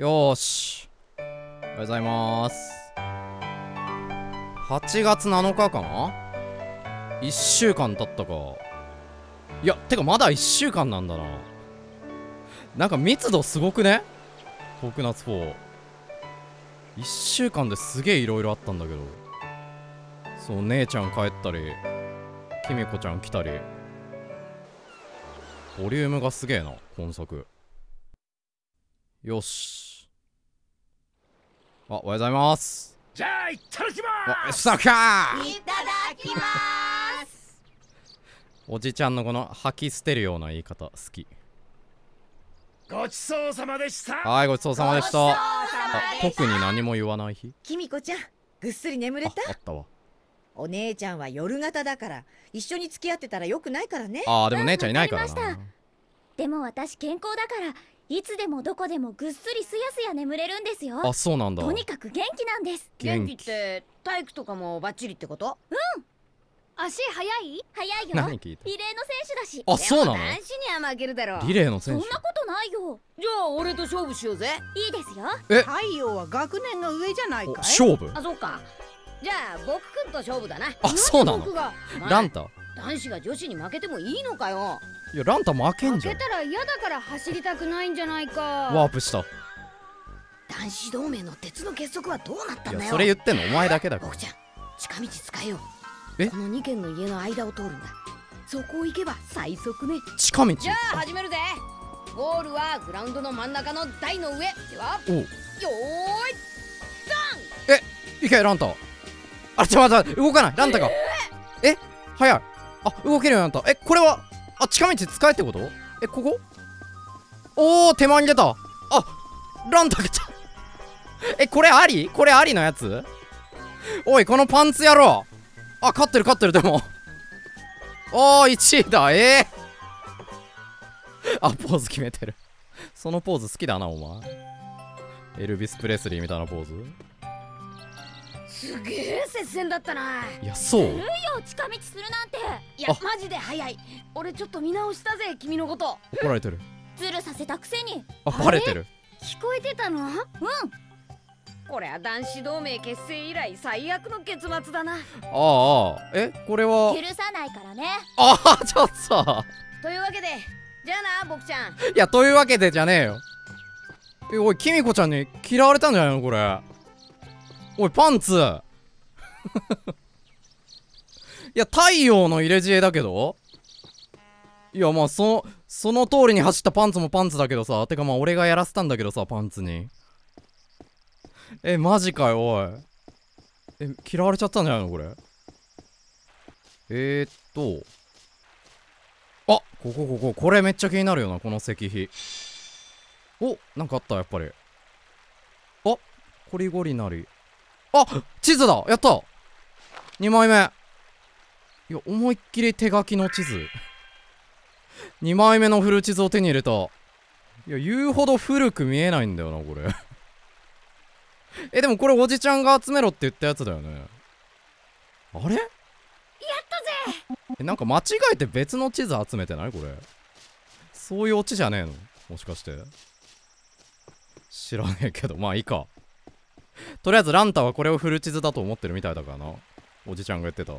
よーし。おはようございます。8月7日かな ?1 週間経ったか。いや、てかまだ1週間なんだな。なんか密度すごくね僕夏4。1週間ですげえ色々あったんだけど。そう、姉ちゃん帰ったり、きみこちゃん来たり。ボリュームがすげえな、今作。よし。おはようございますじゃあいただきますいただきますおじちゃんのこの吐き捨てるような言い方好きごちそうさまでしたはいごちそうさまでした特に何も言わない日きみこちゃんぐっすり眠れたあったわお姉ちゃんは夜型だから一緒に付き合ってたらよくないからねああでも姉ちゃんいないからなでも私健康だからいつでもどこでもぐっすりすやすや眠れるんですよあそうなんだとにかく元気なんです元気って体育とかもバッチリってことうん足速い 速いよ何聞いたリレーの選手だしあそうなの男子には負けるだろリレーの選手そんなことないよじゃあ俺と勝負しようぜいいですよえ太陽は学年が上じゃないか勝負あそうかじゃあ僕くんと勝負だなあそうなのランタ男子が女子に負けてもいいのかよいやランタも開けんじゃん負けたら嫌だから走りたくないんじゃないかワープした男子同盟の鉄の結束はどうなったんだよそれ言ってんのお前だけだから僕ちゃん近道使えよえこの2軒の家の間を通るんだそこを行けば最速ね近道じゃあ始めるぜゴールはグラウンドの真ん中の台の上ではおよーいドンえ行けランタあちょっと待って動かないランタンがえ早いあ動けるようになったえこれはあ近道使えってことえここおお手前に出たあランタけちゃえこれありこれありのやつおいこのパンツ野郎あ勝ってる勝ってるでもおー1位だええー、あポーズ決めてるそのポーズ好きだなお前エルビス・プレスリーみたいなポーズすげえ接戦だったないやそうずるいよ近道するなんていやマジで早い俺ちょっと見直したぜ君のこと怒られてるズルさせたくせにあバレてる聞こえてたのうんこれは男子同盟結成以来最悪の結末だなああえこれは許さないからねああちょっとというわけでじゃあな僕ちゃんいやというわけでじゃねえよえおいきみこちゃんに嫌われたんじゃないのこれおい、パンツ いや、太陽の入れ知恵だけどいや、まあ、そ、その通りに走ったパンツもパンツだけどさ。てかまあ、俺がやらせたんだけどさ、パンツに。え、マジかよ、おい。え、嫌われちゃったんじゃないのこれ。えー、っと。あここここ。これめっちゃ気になるよな、この石碑。おなんかあった、やっぱり。あっ、コリゴリなり。あ地図だやった !2 枚目。いや、思いっきり手書きの地図。2枚目の古地図を手に入れた。いや、言うほど古く見えないんだよな、これ え、でもこれおじちゃんが集めろって言ったやつだよね。あれやったぜえ、なんか間違えて別の地図集めてないこれ。そういうオチじゃねえのもしかして。知らねえけど、まあいいか。とりあえずランタはこれをフル地図だと思ってるみたいだからな。おじちゃんが言ってた。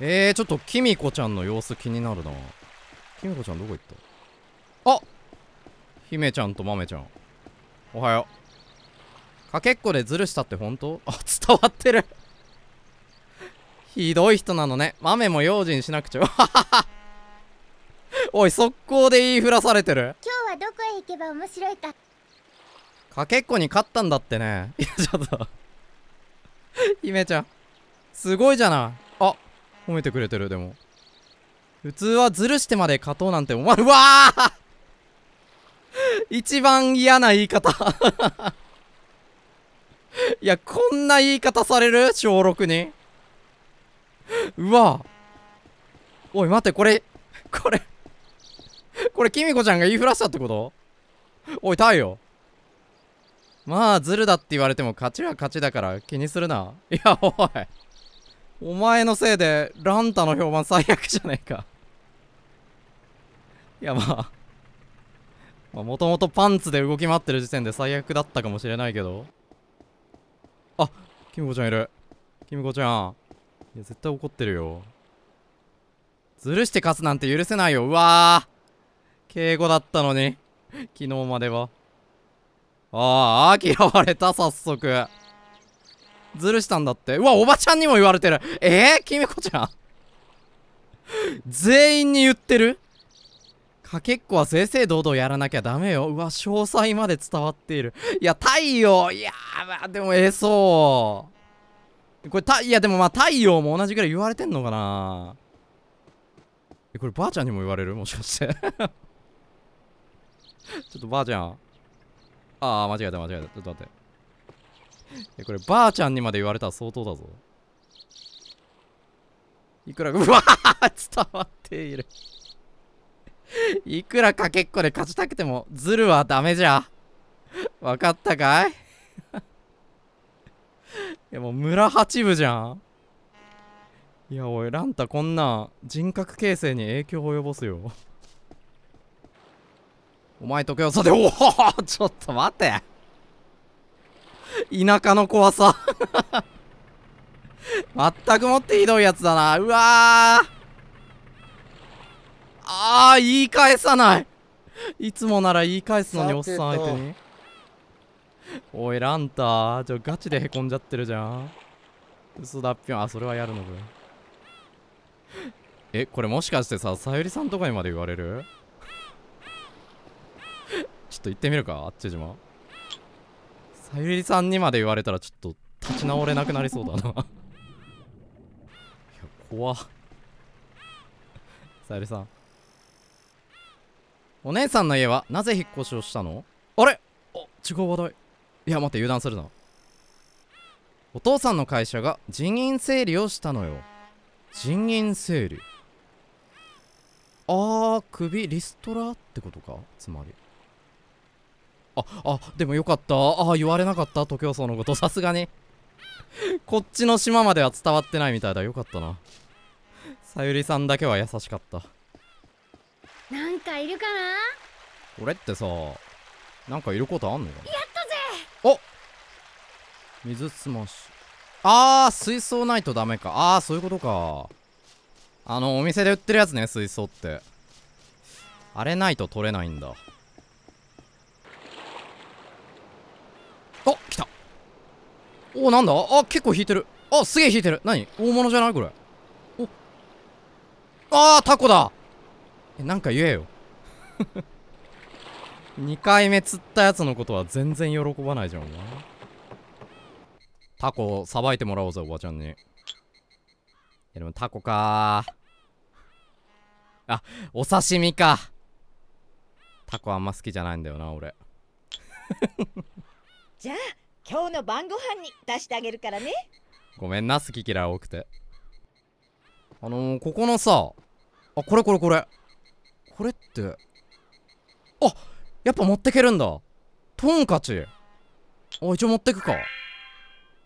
えー、ちょっと、きみこちゃんの様子気になるな。きみこちゃんどこ行ったあ姫ちゃんとまめちゃん。おはよう。かけっこでズルしたって本当あ、伝わってるひどい人なのね。マメも用心しなくちゃ。おい、速攻で言いふらされてる。今日はどこへ行けば面白いか。かけっこに勝ったんだってね。いや、ちょっと姫ちゃん。すごいじゃない。あ、褒めてくれてる、でも。普通はずるしてまで勝とうなんて思わうわー 一番嫌な言い方 いや、こんな言い方される小6に。うわおい、待って、これ、これ、これ、きみこちゃんが言いふらしたってことおい、太陽。まあ、ズルだって言われても勝ちは勝ちだから気にするな。いや、おい。お前のせいで、ランタの評判最悪じゃねえか。いや、まあ。まあ、もともとパンツで動き回ってる時点で最悪だったかもしれないけど。あ、キムコちゃんいる。キムコちゃん。いや、絶対怒ってるよ。ずるして勝つなんて許せないよ。うわー。敬語だったのに。昨日までは。ああ、嫌われた、早速。ずるしたんだって。うわ、おばちゃんにも言われてる。えー、みこちゃん全員に言ってるかけっこは正々堂々やらなきゃダメよ。うわ、詳細まで伝わっている。いや、太陽いやまあ、でもええそう。これ、た、いや、でもまあ、太陽も同じぐらい言われてんのかなえ、これ、ばあちゃんにも言われるもしかして ちょっとばあちゃん。ああ、間違えた、間違えた。ちょっと待って。これ、ばあちゃんにまで言われたら相当だぞ。いくら、うわ伝わっているいくらかけっこで勝ちたくても、ズルはダメじゃ。わかったかい いや、もう村八部じゃん。いや、おい、ランタこんな人格形成に影響を及ぼすよお前とけよさで、おお ちょっと待って。田舎の怖さまったくもってひどいやつだな。うわー。ああ、言い返さない。いつもなら言い返すのにおっさん相手に。おい、ランタ、ちょ、ガチでへこんじゃってるじゃん。嘘だっぴょん。あ、それはやるのか。え、これもしかしてさ、さゆりさんとかにまで言われるちょっと行ってみるかあっち島さゆりさんにまで言われたらちょっと立ち直れなくなりそうだな いや怖さゆりさんお姉さんの家はなぜ引っ越しをしたのあれあ違う話題いや待って油断するなお父さんの会社が人員整理をしたのよ人員整理ああ首リストラってことかつまりああでもよかったああ言われなかった徒競走のことさすがにこっちの島までは伝わってないみたいだよかったなさゆりさんだけは優しかったなんかいるかな俺ってさなんかいることあんのやったぜお水つましああ水槽ないとダメかああそういうことかあのお店で売ってるやつね水槽ってあれないと取れないんだあ来たおなんだあ結構引いてるあすげえ引いてる何大物じゃないこれおああタコだえなんか言えよ2 回目釣ったやつのことは全然喜ばないじゃんタコさばいてもらおうぜおばちゃんにいやでもタコかあお刺身かタコあんま好きじゃないんだよな俺じゃあ今日の晩ご飯に出してあげるからねごめんな好き嫌い多くてあのー、ここのさあこれこれこれこれってあやっぱ持ってけるんだトンカチあ一応持ってくか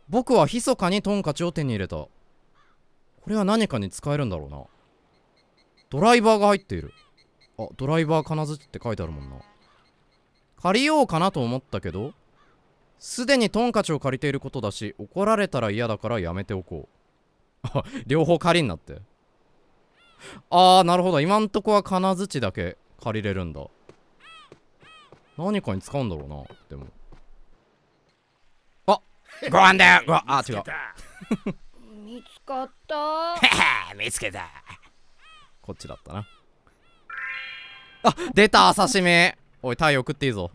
僕は密かにトンカチを手に入れたこれは何かに使えるんだろうなドライバーが入っているあドライバー金槌って書いてあるもんな借りようかなと思ったけどすでにトンカチを借りていることだし怒られたら嫌だからやめておこう 両方借りんなってああなるほど今んとこは金槌だけ借りれるんだ何かに使うんだろうなでもあご飯だよごあ違う 見つかった 見つけたこっちだったなあ出た刺身おい太陽食っていいぞ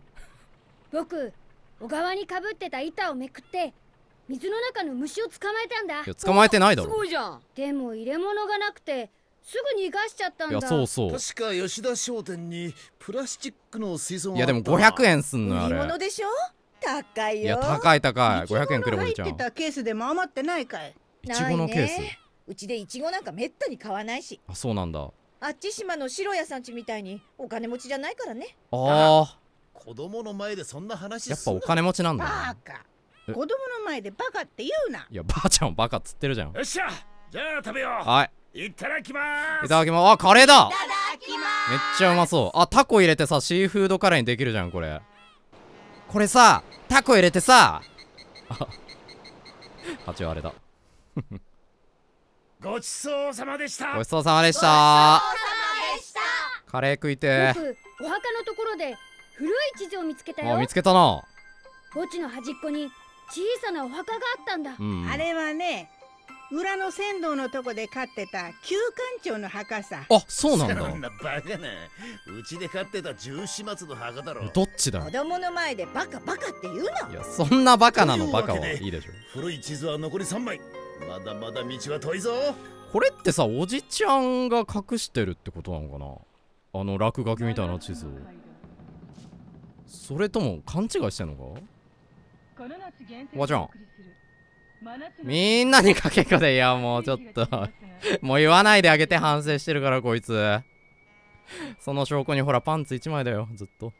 僕小川にかぶってた板をめくって水の中の虫を捕まえたんだいや捕まえてないだろすごいじゃんでも入れ物がなくてすぐ逃がしちゃったんだいやそうそう確か吉田商店にプラスチックの水槽いやでも500円すんのあれ物でしょ高いよいや高い高い500円くれおじちゃんたケースでも余ってないかいいちごのケース、うちでいちごなんかめったに買わないしあそうなんだあっち島の白屋さんちみたいにお金持ちじゃないからねああ子供の前でそんな話やっぱお金持ちなんだバカ子供の前でバカって言うないやばあちゃんバカっつってるじゃんよっしゃじゃあ食べようはいいただきますいただきますあカレーだいただきますめっちゃうまそうあタコ入れてさシーフードカレーにできるじゃんこれこれさタコ入れてさあ蜂はあれだ ごちそうさまでしたごちそうさまでしたカレー食いて僕お墓のところで古い地図を見つけたよあ見つけたな墓地の端っこに小さなお墓があったんだ、うん、あれはね裏の仙道のとこで飼ってた旧館長の墓さあそうなんだそんなバカなうちで飼ってた十四松の墓だろどっちだ子供の前でバカバカって言うないやそんなバカなのバカはいいでしょ古い地図は残り3枚まだまだ道は遠いぞこれってさおじちゃんが隠してるってことなのかなあの落書きみたいな地図をそれとも勘違いしてんのかおばちゃんみんなにかけっこでいやもうちょっともう言わないであげて反省してるからこいつその証拠にほらパンツ1枚だよずっと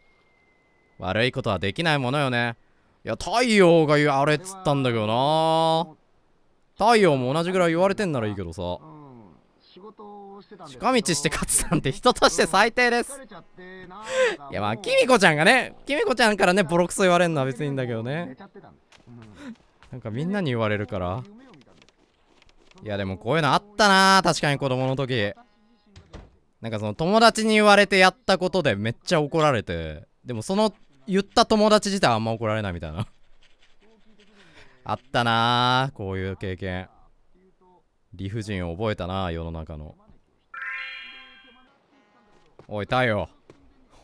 悪いことはできないものよねいや太陽が言あれっつったんだけどな太陽も同じぐらい言われてんならいいけどさ近道して勝つなんて人として最低ですいやまあきみこちゃんがねきみこちゃんからねボロクソ言われるのは別にいいんだけどねなんかみんなに言われるからいやでもこういうのあったな確かに子供の時なんかその友達に言われてやったことでめっちゃ怒られてでもその言った友達自体あんま怒られないみたいなあったなこういう経験理不尽を覚えたな世の中のおい太陽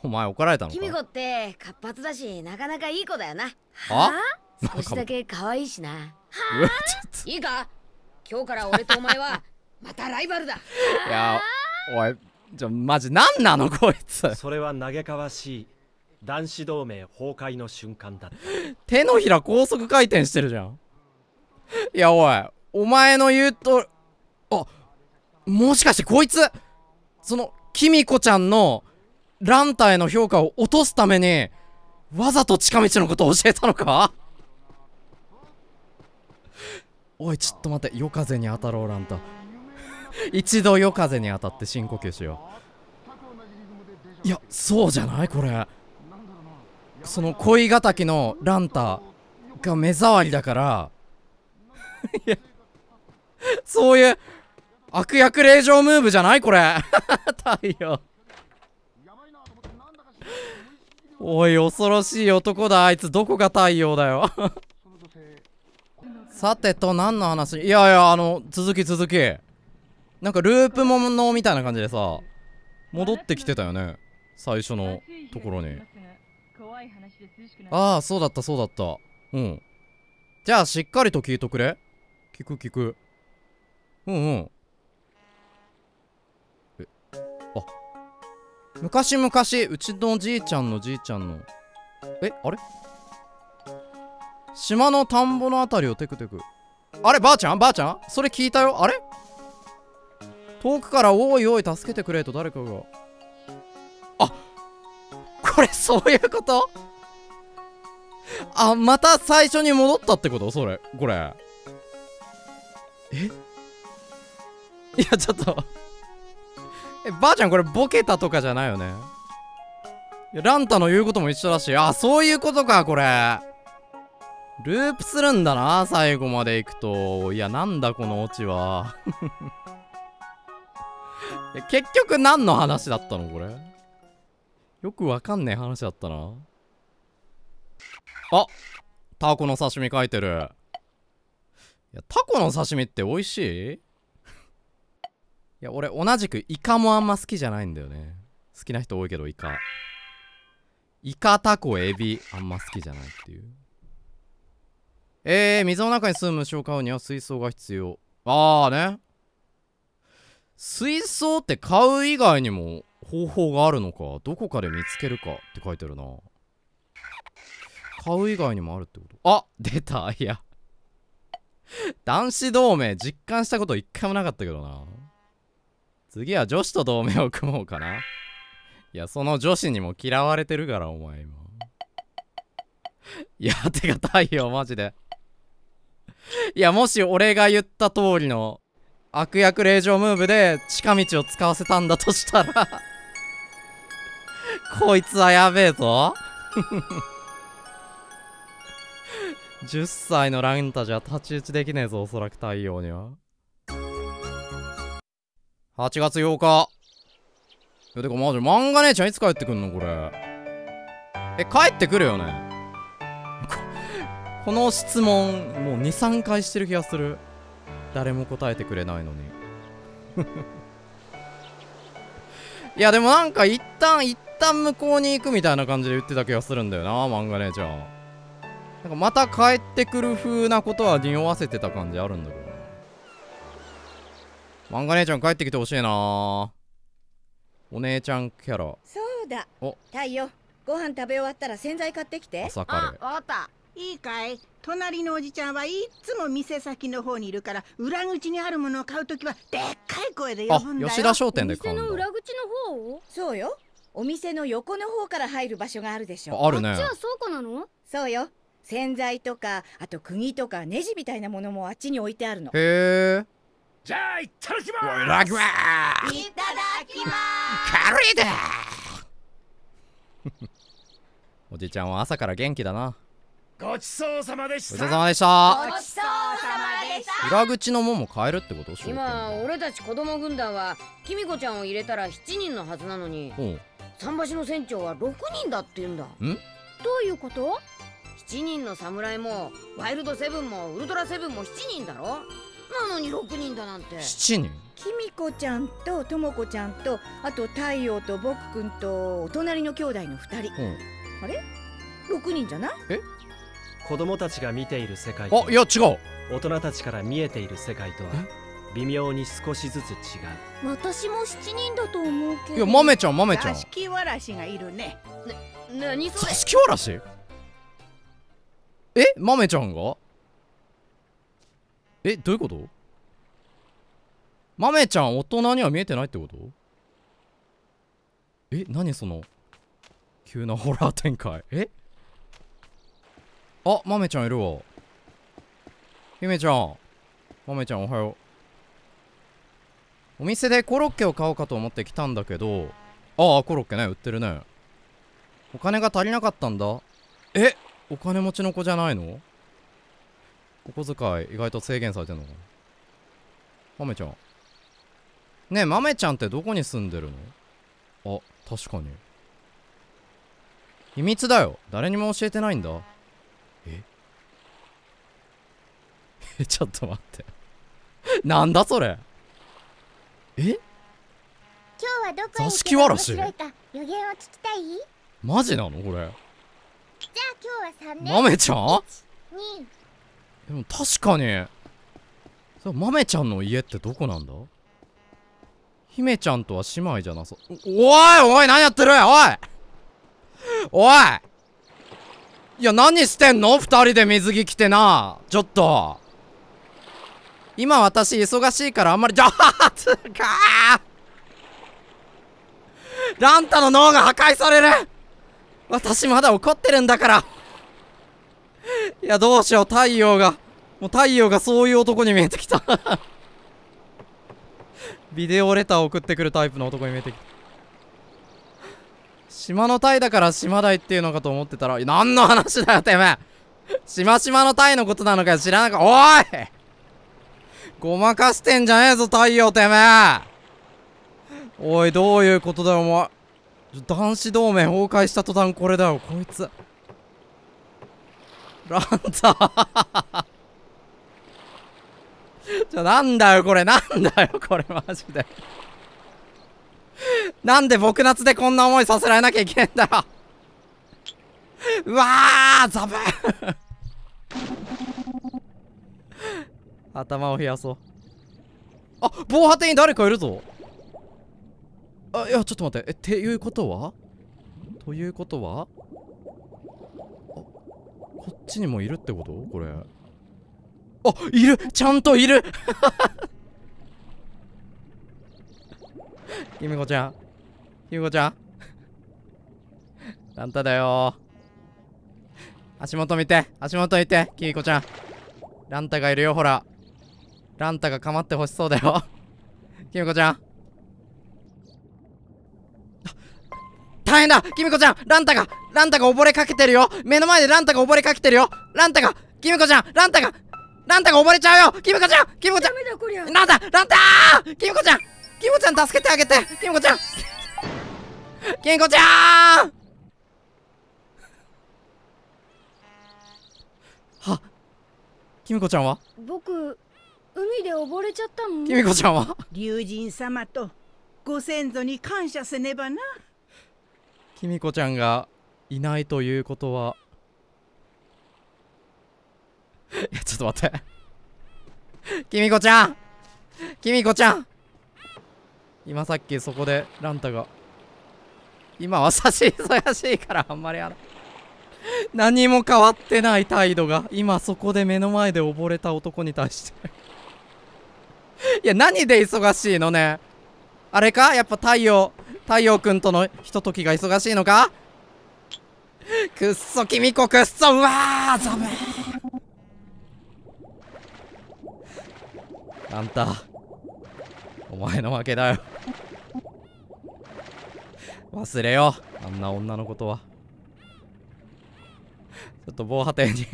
お前怒られたのか君子って活発だしなかなかいい子だよなはあ少しだけ可愛いしなはあいいか今日から俺とお前は またライバルだいやおいじゃマジ何なのこいつそれは嘆かわしい男子同盟崩壊の瞬間だ手のひら高速回転してるじゃんいやおいお前の言うとあもしかしてこいつそのキミコちゃんのランタへの評価を落とすために、わざと近道のことを教えたのかおい、ちょっと待って。夜風に当たろう、ランタ。一度夜風に当たって深呼吸しよう。いや、そうじゃないこれ。その恋敵のランタが目障りだから いや、そういう、悪役令状ムーブじゃないこれ 太陽おい恐ろしい男だあいつどこが太陽だよ さてと何の話いやいやあの続き続きなんかループものみたいな感じでさ戻ってきてたよね最初のところにああそうだったそうだったうんじゃあしっかりと聞いとくれ聞く聞くうんうん昔々うちのじいちゃんのじいちゃんのえあれ島の田んぼのあたりをテクテクあればあちゃんばあちゃんそれ聞いたよあれ遠くからおいおい助けてくれと誰かがあこれそういうことあまた最初に戻ったってことそれこれえいやちょっとえ、ばあちゃんこれボケたとかじゃないよね。いや、ランタの言うことも一緒だし、あ、そういうことか、これ。ループするんだな、最後まで行くと。いや、なんだこのオチは。結局何の話だったのこれ。よくわかんねえ話だったな。あタコの刺身書いてる。いや、タコの刺身って美味しいいや俺同じくイカもあんま好きじゃないんだよね好きな人多いけどイカイカタコエビあんま好きじゃないっていうえー、水の中に住む虫を飼うには水槽が必要ああね水槽って買う以外にも方法があるのかどこかで見つけるかって書いてるな買う以外にもあるってことあ出たいや 男子同盟実感したこと一回もなかったけどな次は女子と同盟を組もうかな。いや、その女子にも嫌われてるから、お前も。いや、手か太陽、マジで。いや、もし俺が言った通りの悪役令状ムーブで近道を使わせたんだとしたらこいつはやべえぞ10 歳のランタじゃ太刀打ちできねえぞ、おそらく太陽には。8月8日。いや、てかマジ、漫画姉ちゃんいつ帰ってくんのこれ。え、帰ってくるよね この質問、もう2、3回してる気がする。誰も答えてくれないのに。いや、でもなんか一旦、一旦向こうに行くみたいな感じで言ってた気がするんだよな、漫画姉ちゃん。なんかまた帰ってくる風なことは匂わせてた感じあるんだけど。漫画姉ちゃん帰ってきてほしいなお姉ちゃんキャラそうだお太陽ご飯食べ終わったら洗剤買ってきて朝カレーあわたいいかい隣のおじちゃんはいつも店先の方にいるから裏口にあるものを買うときはでっかい声で呼ぶんだよ吉田商店で買うの裏口の方そうよお店の横の方から入る場所があるでしょあるねじゃあ倉庫なのそうよ洗剤とかあと釘とかネジみたいなものもあっちに置いてあるのへえじゃあいただきますいただきますいただきますカレーだおじちゃんは朝から元気だなごちそうさまでしたごちそうさまでしたごちそうさまでした裏口のもも変えるってこと今俺たち子供軍団はきみこちゃんを入れたら7人のはずなのに桟橋の船長は6人だって言うんだんどういうこと ?7 人の侍もワイルドセブンもウルトラセブンも7人だろなのに六人だなんて七人きみこちゃんとともこちゃんとあと太陽とぼくくんとお隣の兄弟の二人、うん、あれ六人じゃないえ子供たちが見ている世界あいや違う大人たちから見えている世界とは微妙に少しずつ違う私も七人だと思うけどいや豆ちゃんまめちゃん座敷わらしがいるねな何それ座敷わらしえ豆ちゃんがえ、どういうことメちゃん、大人には見えてないってことえ、何その、急なホラー展開。えあ、メちゃんいるわ。姫ちゃん。メちゃんおはよう。お店でコロッケを買おうかと思って来たんだけど、ああ、コロッケね、売ってるね。お金が足りなかったんだ。えお金持ちの子じゃないのお小遣い意外と制限されてんのかな豆ちゃんねえ豆ちゃんってどこに住んでるのあ確かに秘密だよ誰にも教えてないんだええ ちょっと待って なんだそれえ今日はどこ座敷わらしを聞きたいマジなのこれじゃあ今日は3年豆ちゃんでも確かにそれ豆ちゃんの家ってどこなんだ姫ちゃんとは姉妹じゃなさおいおい何やってるおいおいいや何してんの二人で水着着てなちょっと今私忙しいからあんまりじゃ あつかランタの脳が破壊される私まだ怒ってるんだからや、どうしよう、太陽が。もう太陽がそういう男に見えてきた ビデオレターを送ってくるタイプの男に見えてきた。島のタイだから島台っていうのかと思ってたら、何の話だよ、てめえ。島島のタイのことなのか知らなかおいごまかしてんじゃねえぞ、太陽、てめえ。おい、どういうことだよ、お前。男子同盟崩壊した途端これだよ、こいつ。ランタン ちょ、なんだよ、これ。なんだよ、これ、マジでなんで僕夏でこんな思いさせられなきゃいけんだようわー、ザブー頭を冷やそう。あ、防波堤に誰かいるぞ。あ、いや、ちょっと待って。え、っていうことはということはこっちにもいるってことこれあいるちゃんといるきみこちゃんきみこちゃんラんただよ足元見て足元見てキミコちゃんランタがいるよほらランタが構ってほしそうだよきみこちゃん大変だキミコちゃんランタがランタが溺れかけてるよ目の前でランタが溺れかけてるよランタがキミコちゃんランタがランタが溺れちゃうよキミコちゃんキミコちゃんランタランタキミコちゃんキミコちゃん助けてあげてキミコちゃんキミコちゃんはキミコちゃんは僕海で溺れちゃったのキミコちゃんは竜神様とご先祖に感謝せねばなきみこちゃんがいないということは いやちょっと待ってきみこちゃんきみこちゃん今さっきそこでランタが今は差し忙しいからあんまりあの何も変わってない態度が今そこで目の前で溺れた男に対していや何で忙しいのねあれかやっぱ太陽太陽君とのひとときが忙しいのかくっそ君子くっそうわーザブあんたお前の負けだよ忘れようあんな女のことはちょっと防波堤に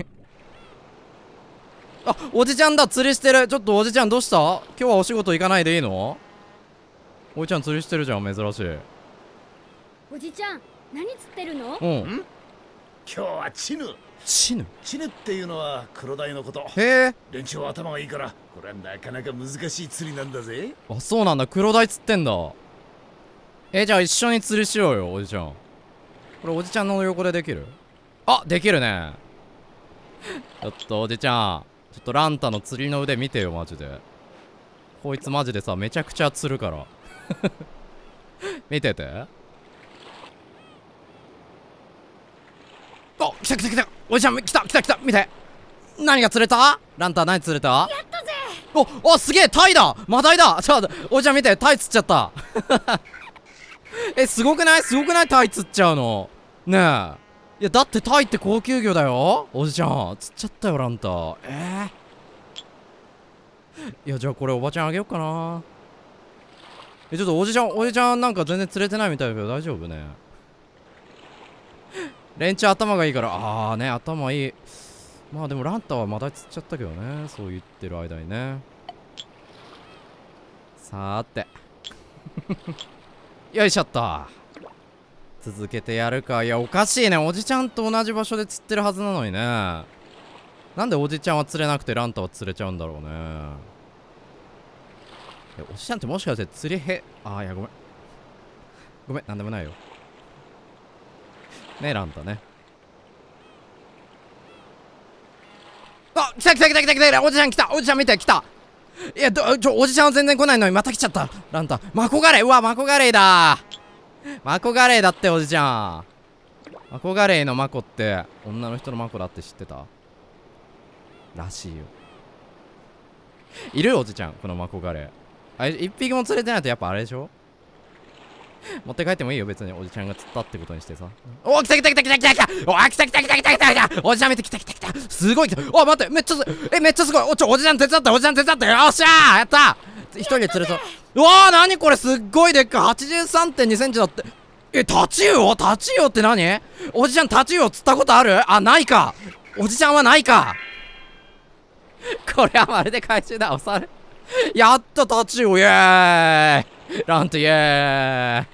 あおじちゃんだ釣りしてるちょっとおじちゃんどうした今日はお仕事行かないでいいのおじちゃん釣りしてるじゃん珍しいおじちゃん何釣ってるのうん今日はチヌチヌチヌっていうのはクロダイのことへえ連中は頭がいいからこれはなかなか難しい釣りなんだぜあそうなんだクロダイ釣ってんだえじゃあ一緒に釣りしようよおじちゃんこれおじちゃんの横でできるあできるねちょっとおじちゃんちょっとランタの釣りの腕見てよマジでこいつマジでさめちゃくちゃ釣るから 見ててあ来た来た来たおじちゃん来た来た来た見て何が釣れたランタン何釣れたおおすげえタイだマダイだちょおじちゃん見てタイ釣っちゃった えすごくないすごくないタイ釣っちゃうのねえいやだってタイって高級魚だよおじちゃん釣っちゃったよランタンええー、いやじゃあこれおばちゃんあげようかなえちょっとおじちゃんおじちゃんなんか全然釣れてないみたいだけど大丈夫ね連中頭がいいからああね頭いいまあでもランタはまた釣っちゃったけどねそう言ってる間にねさーて よいしょっと続けてやるかいやおかしいねおじちゃんと同じ場所で釣ってるはずなのにねなんでおじちゃんは釣れなくてランタは釣れちゃうんだろうねおっちゃんってもしかして釣りへああいやごめんごめんなんでもないよねえランタねあ来た来た来た来た来たおじちゃん来たおじちゃん見て来たいやどちょおじちゃんは全然来ないのにまた来ちゃったランタマコガレイうわマコガレイだマコガレイだっておじちゃんマコガレイのマコって女の人のマコだって知ってたらしいよいるよおじちゃんこのマコガレイあれ、一匹も釣れてないとやっぱあれでしょ持って帰ってもいいよ、別におじちゃんが釣ったってことにしてさ。お来た来た来た来た来た来たお来た来た来た来た来た来たおじちゃん見て来た来た来たすごい来たお待ってめっちゃえ、めっちゃすごいおちょ、おじちゃん手伝っておじちゃん手伝ってよっしゃーやった一人で釣れそう。うわー何これすっごいでっか !83.2 センチだって。え、タチウオタチウオって何おじちゃんタチウオ釣ったことあるあ、ないかおじちゃんはないかこれはまるで怪獣だ、お猿。やったタチウイエーイランテイエーイ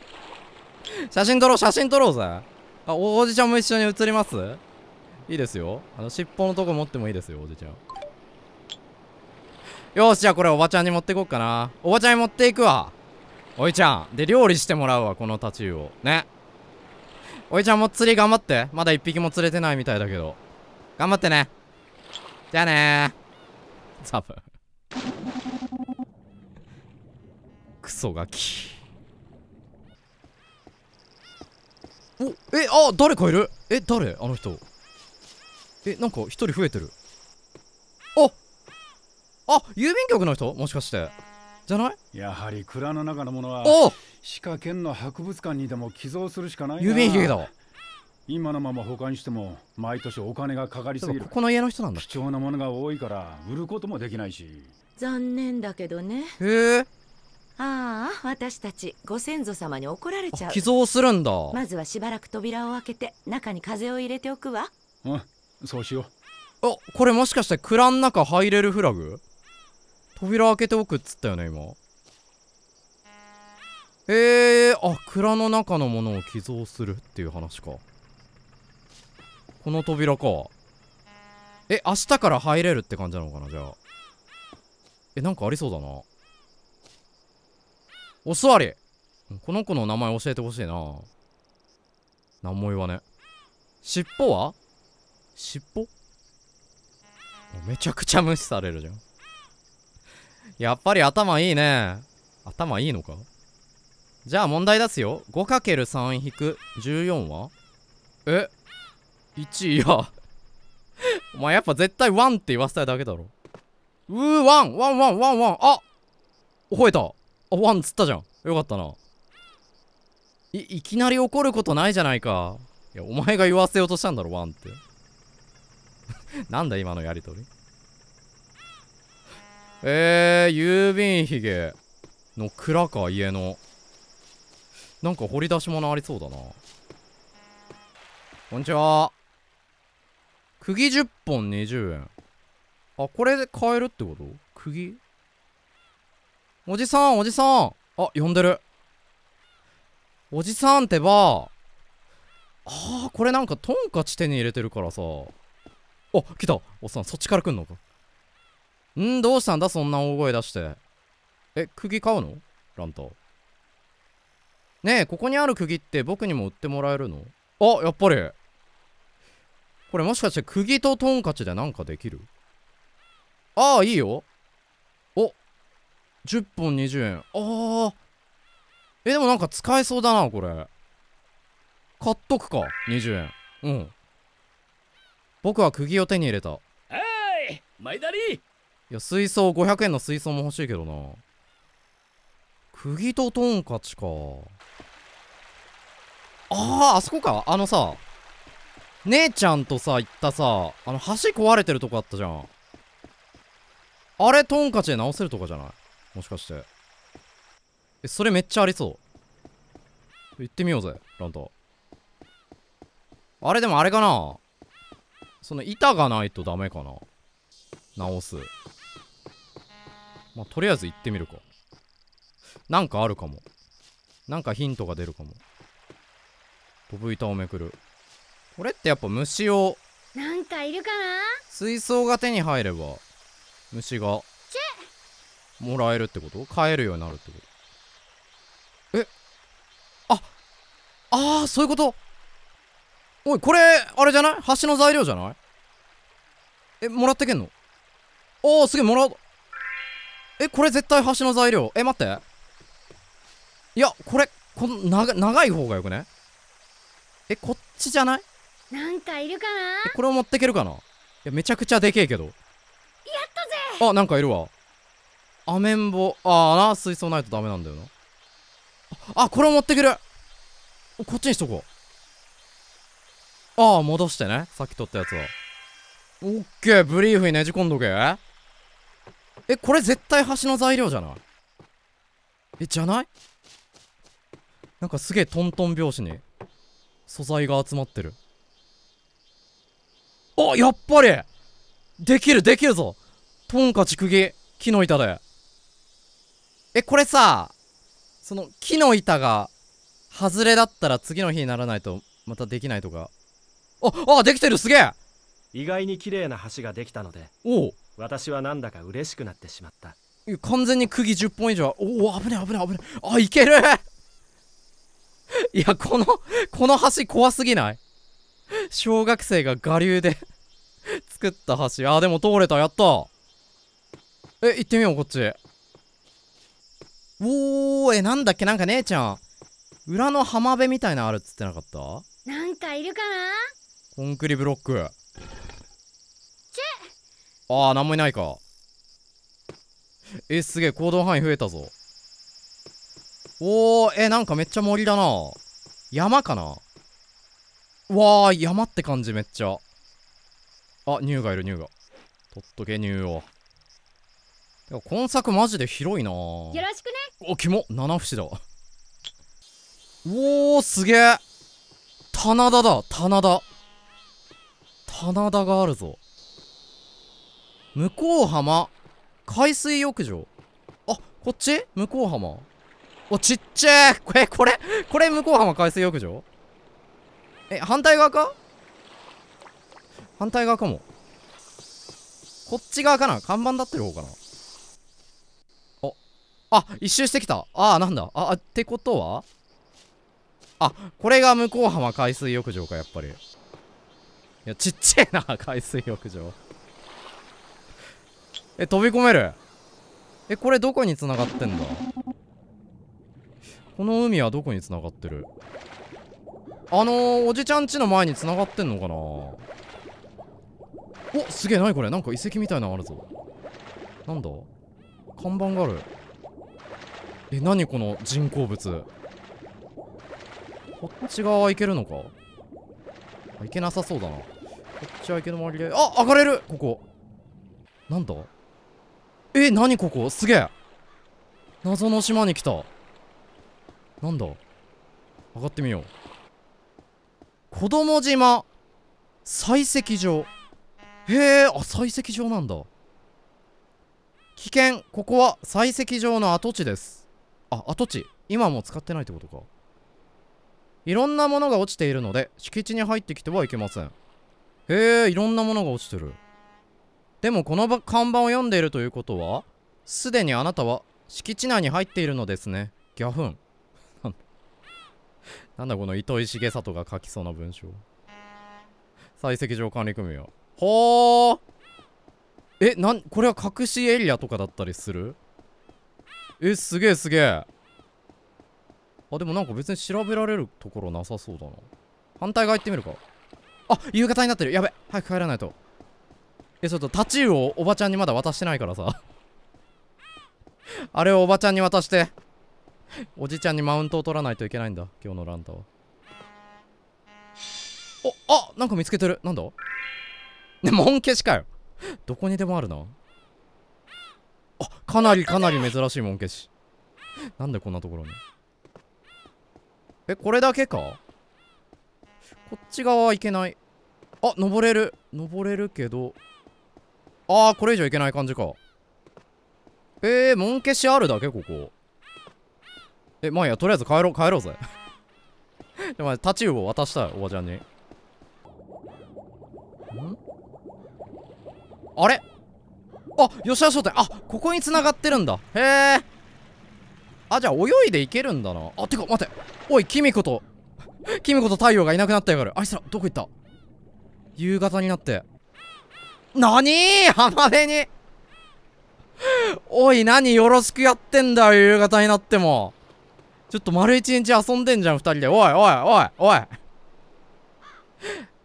写真撮ろう写真撮ろうぜあおじちゃんも一緒に写りますいいですよあの尻尾のとこ持ってもいいですよおじちゃんよしじゃあこれおばちゃんに持ってこっかなおばちゃんに持っていくわおいちゃんで料理してもらうわこのタチウオ。ねおいちゃんも釣り頑張ってまだ一匹も釣れてないみたいだけど頑張ってねじゃあねー多分 クソガキおえあ誰かいるえ誰あの人えなんか一人増えてるああ郵便局の人もしかしてじゃないやはり蔵の中のものは歯科県の博物館にでも寄贈するしかない郵便局だ今のまま保管しても毎年お金がかかりすぎるここの家の人なんだ貴重なものが多いから売ることもできないし残念だけどねへえああ私たちご先祖様に怒られちゃう寄贈するんだまずはしばらく扉を開けて中に風を入れておくわうんそうしようあこれもしかして蔵ん中入れるフラグ扉開けておくっつったよね今えー、あ蔵の中のものを寄贈するっていう話かこの扉かえ明日から入れるって感じなのかなじゃあえなんかありそうだなお座りこの子の名前教えてほしいな何も言わね尻尾は尻尾めちゃくちゃ無視されるじゃんやっぱり頭いいね頭いいのかじゃあ問題出すよ 5×3 引く14はえ1いやお前やっぱ絶対1って言わせたいだけだろうーワンワンワンワンワンあ覚えたあ、ワン釣ったじゃん。よかったな。い、いきなり怒ることないじゃないか。いや、お前が言わせようとしたんだろ、ワンって。なんだ、今のやりとり。えー、郵便ひげの蔵か、家の。なんか掘り出し物ありそうだな。こんにちは。釘10本20円。あ、これで買えるってこと釘おじさん、おじさん。あ、呼んでる。おじさんってば、ああ、これなんかトンカチ手に入れてるからさ。あ、来た。おっさん、そっちから来んのか。んどうしたんだそんな大声出して。え、釘買うのランタン。ねえ、ここにある釘って僕にも売ってもらえるのあ、やっぱり。これもしかして釘とトンカチでなんかできるああ、いいよ。10本20円ああえでもなんか使えそうだなこれ買っとくか20円うん僕は釘を手に入れたはい前だりいや水槽500円の水槽も欲しいけどな釘とトンカチかあああそこかあのさ姉ちゃんとさ行ったさあの橋壊れてるとこあったじゃんあれトンカチで直せるとかじゃないもしかしてえそれめっちゃありそう行ってみようぜランタあれでもあれかなその板がないとダメかな直すまあ、とりあえず行ってみるかなんかあるかもなんかヒントが出るかも飛ぶ板をめくるこれってやっぱ虫をなんかいるかな水槽が手に入れば虫がもらえるってこと買えるようになるってことえあああそういうことおいこれあれじゃない橋の材料じゃないえもらってけんのおおすげえもらうえこれ絶対橋の材料え待っていやこれこの長長い方がよくねえこっちじゃないなんかいるかなこれを持ってけるかないやめちゃくちゃでけえけどやったぜあなんかいるわアメンボああな水槽ないとダメなんだよなあこれ持ってくるこっちにしとこうああ戻してねさっき取ったやつはオッケーブリーフにねじ込んどけえこれ絶対橋の材料じゃないえじゃないなんかすげえトントン拍子に素材が集まってるあやっぱりできるできるぞトンカチ釘木の板でえ、これさ、その木の板が外れだったら次の日にならないとまたできないとか。あ、あ、できてるすげえ意外に綺麗な橋ができたので、おお。私はなんだか嬉しくなってしまった。完全に釘10本以上。おお、危ねえ危ねえ危ねえ。あ、いけるいや、このこの橋怖すぎない小学生が我流で作った橋。あ、でも通れた、やった。え、行ってみよう、こっち。おー、え、なんだっけなんか姉ちゃん。裏の浜辺みたいなあるっつってなかったなんかいるかなコンクリブロック。ああ、なんもいないか。え、すげえ、行動範囲増えたぞ。おー、え、なんかめっちゃ森だな。山かなわあ山って感じめっちゃ。あ、ニューがいる、ニューが。取っとけ、ニューを。今作マジで広いなよろしくねおキモ七節だわおおすげえ棚田だ棚田棚田があるぞ向こう浜海水浴場あこっち向こう浜おちっちゃいこれこれこれ向こう浜海水浴場え反対側か反対側かもこっち側かな看板立ってる方かなあ、一周してきた。ああ、なんだ。あ、ってことはあ、これが向こう浜海水浴場か、やっぱり。いや、ちっちゃいな、海水浴場。え、飛び込める。え、これどこに繋がってんだこの海はどこに繋がってるあのー、おじちゃん家の前に繋がってんのかなおすげえ、なにこれなんか遺跡みたいなのあるぞ。なんだ看板がある。え何この人工物こっち側行けるのか行けなさそうだなこっちは池の周りであ上がれるここなんだえ何ここすげえ謎の島に来たなんだ上がってみよう子供島採石場へえあ採石場なんだ危険ここは採石場の跡地ですあ跡地今も使ってないってことかいろんなものが落ちているので敷地に入ってきてはいけませんへえいろんなものが落ちてるでもこの看板を読んでいるということはすでにあなたは敷地内に入っているのですねギャフン なんだこの糸井重里が書きそうな文章採石場管理組合ほーえなんこれは隠しエリアとかだったりするえすげえすげえあでもなんか別に調べられるところなさそうだな反対側行ってみるかあ夕方になってるやべ早く帰らないとえちょっとタチウオおばちゃんにまだ渡してないからさ あれをおばちゃんに渡しておじちゃんにマウントを取らないといけないんだ今日のランタはおあなんか見つけてるなんだでも本消しかよどこにでもあるなあかなりかなり珍しいもん消しなんでこんなところにえこれだけかこっち側はいけないあ登れる登れるけどああこれ以上いけない感じかえー、もん消しあるだけここえまあいやとりあえず帰ろう帰ろうぜ でもタチウオ渡したいおばちゃんにんあれあ吉田商店あここに繋がってるんだへえあじゃあ泳いでいけるんだなあてか待っておいキミコとキミコと太陽がいなくなったよからあいつらどこ行った夕方になってなにー浜辺におい何よろしくやってんだよ夕方になってもちょっと丸一日遊んでんじゃん二人でおいおいおいおい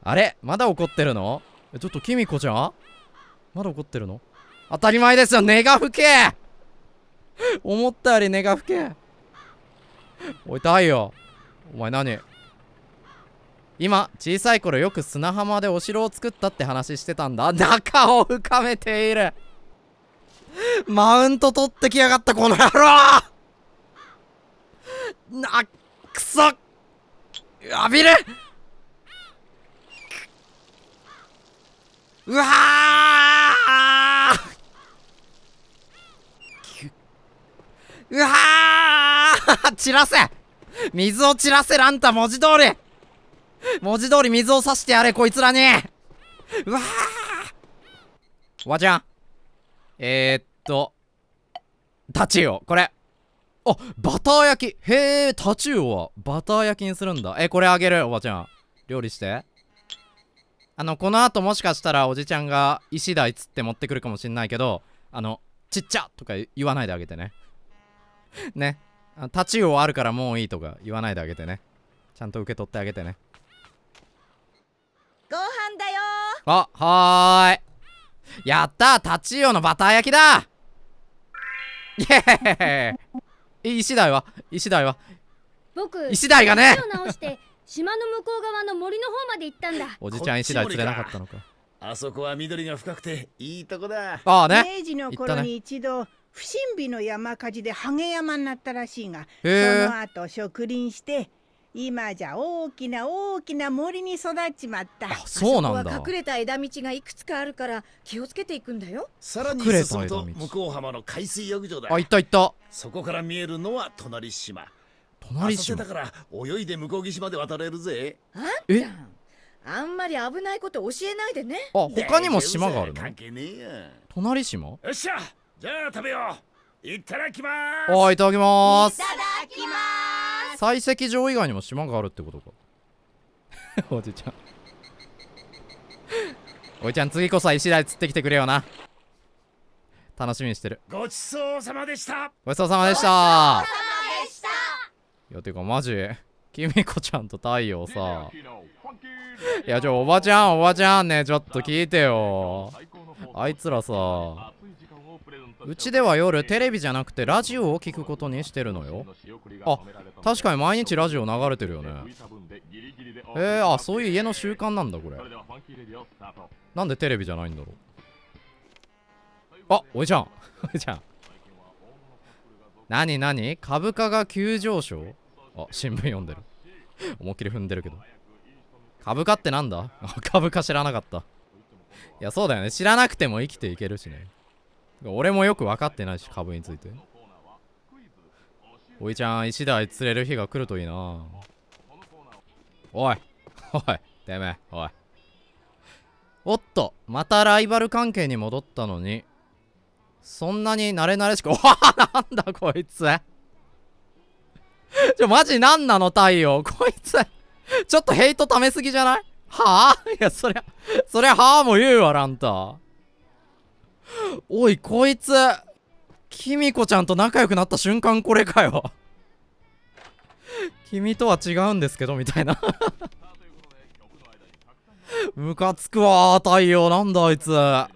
あれまだ怒ってるのちょっとキミコちゃんまだ怒ってるの当たり前ですよ根が吹け思ったより根が吹けおい太陽お前何今小さい頃よく砂浜でお城を作ったって話してたんだ仲を深めているマウント取ってきやがったこの野郎なくそ浴びるうわーうわあ散らせ水を散らせランタ文字通り文字通り水を差してやれこいつらにうわおばちゃんえー、っとタチウオこれあバター焼きへえタチウオはバター焼きにするんだえこれあげるおばちゃん料理してあのこの後もしかしたらおじちゃんが石台つって持ってくるかもしんないけどあのちっちゃとか言わないであげてね ね。タチウオあるからもういいとか言わないであげてね。ちゃんと受け取ってあげてね。ご飯だよあ、はーい。やったタチウオのバター焼きだイェーイ石鯛は石鯛は僕、石鯛がね島の向こう側の森の方まで行ったんだ。おじちゃん石鯛釣れなかったのか。あそこは緑が深くていいとこだ。ああね。明治の頃に一度、ね、不審火の山火事でハゲ山になったらしいが、その後植林して今じゃ大きな大きな森に育っちまったあそうなんだ隠れた枝道がいくつかあるから気をつけていくんだよさらに進むと向こう浜の海水浴場だあ行った行ったそこから見えるのは隣島隣島だから泳いで向こう岸まで渡れるぜあんちゃんあんまり危ないこと教えないでねあ他にも島があるの関係ねえや隣島よっしゃじゃあ食べよういただきますおいただきますいただきます採石場以外にも島があるってことか おじちゃんおじちゃん次こそは石台釣ってきてくれよな楽しみにしてるごちそうさまでしたごちそうさまでしたいやてかマジきみこちゃんと太陽さいやちょおばちゃんおばちゃんねちょっと聞いてよあいつらさうちでは夜テレビじゃなくてラジオを聞くことにしてるのよあ確かに毎日ラジオ流れてるよねえー、あそういう家の習慣なんだこれなんでテレビじゃないんだろうあおいちゃん おいちゃん何何株価が急上昇あ新聞読んでる 思いっきり踏んでるけど株価ってなんだ 株価知らなかったいやそうだよね知らなくても生きていけるしね俺もよく分かってないし株についておいちゃん石台釣れる日が来るといいなおいおいてめえおいおっとまたライバル関係に戻ったのにそんなに慣れ慣れしくおわなんだこいつちょマジなんなの太陽こいつちょっとヘイト溜めすぎじゃないはあいやそりゃそりゃはあも言うわランタおい、こいつ、キミコちゃんと仲良くなった瞬間これかよ。君とは違うんですけど、みたいなムカつくわ太陽。なんだ、あいつ。あ、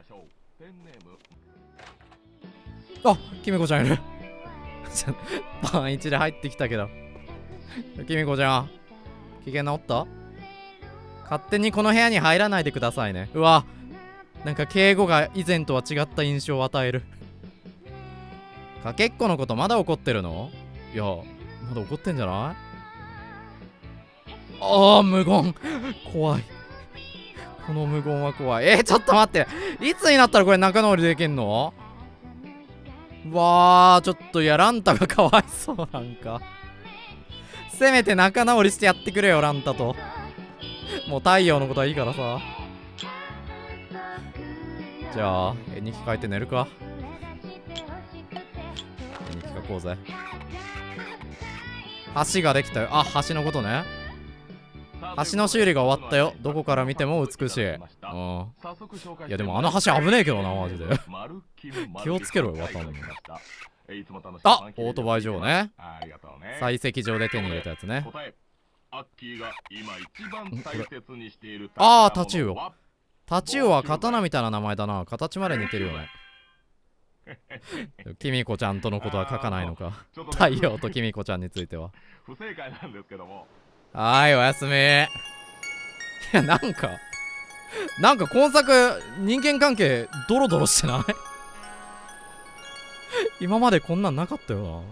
キミコちゃんいる。パン1で入ってきたけど。キミコちゃん。機嫌治った勝手にこの部屋に入らないでくださいね。うわ。なんか敬語が以前とは違った印象を与えるかけっこのことまだ怒ってるのいやまだ怒ってんじゃないああ無言怖いこの無言は怖いえー、ちょっと待っていつになったらこれ仲直りできんのわあちょっといやランタがかわいそうなんかせめて仲直りしてやってくれよランタともう太陽のことはいいからさじゃあ絵に描いて寝るか絵日記こうぜ橋ができたよあ橋のことね橋の修理が終わったよどこから見ても美しいうんいやでもあの橋危ねえけどなマジで 気をつけろよ渡辺もあオートバイ場ね採石場で手に入れたやつねアッキーが今一番大切にしているああタチウオタチウは刀みたいな名前だな形まで似てるよねキミコちゃんとのことは書かないのか、太陽とキミコちゃんについては不正解なんですけどもはいおやすみいやなんかなんか今作人間関係ドロドロしてない今までこんなんなかったよな